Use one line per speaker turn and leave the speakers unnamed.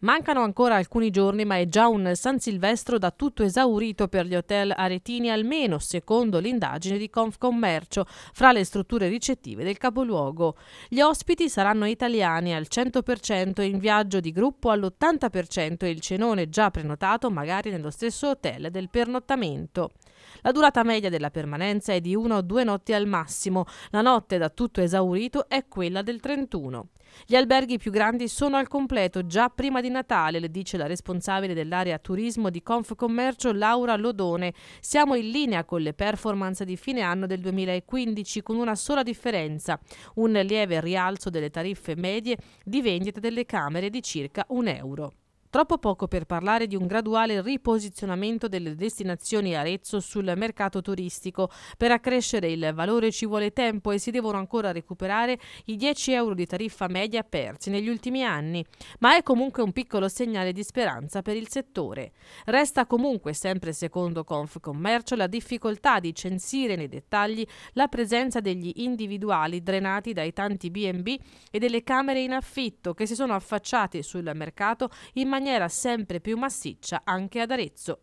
Mancano ancora alcuni giorni, ma è già un San Silvestro da tutto esaurito per gli hotel aretini, almeno secondo l'indagine di Confcommercio, fra le strutture ricettive del capoluogo. Gli ospiti saranno italiani al 100% in viaggio di gruppo all'80% e il cenone già prenotato magari nello stesso hotel del pernottamento. La durata media della permanenza è di una o due notti al massimo. La notte da tutto esaurito è quella del 31. Gli alberghi più grandi sono al completo già prima di di Natale, le dice la responsabile dell'area turismo di Confcommercio Laura Lodone. Siamo in linea con le performance di fine anno del 2015 con una sola differenza, un lieve rialzo delle tariffe medie di vendita delle camere di circa un euro. Troppo poco per parlare di un graduale riposizionamento delle destinazioni Arezzo sul mercato turistico. Per accrescere il valore ci vuole tempo e si devono ancora recuperare i 10 euro di tariffa media persi negli ultimi anni, ma è comunque un piccolo segnale di speranza per il settore. Resta comunque, sempre secondo Confcommercio, la difficoltà di censire nei dettagli la presenza degli individuali drenati dai tanti B&B e delle camere in affitto che si sono affacciate sul mercato in maniera maniera sempre più massiccia anche ad Arezzo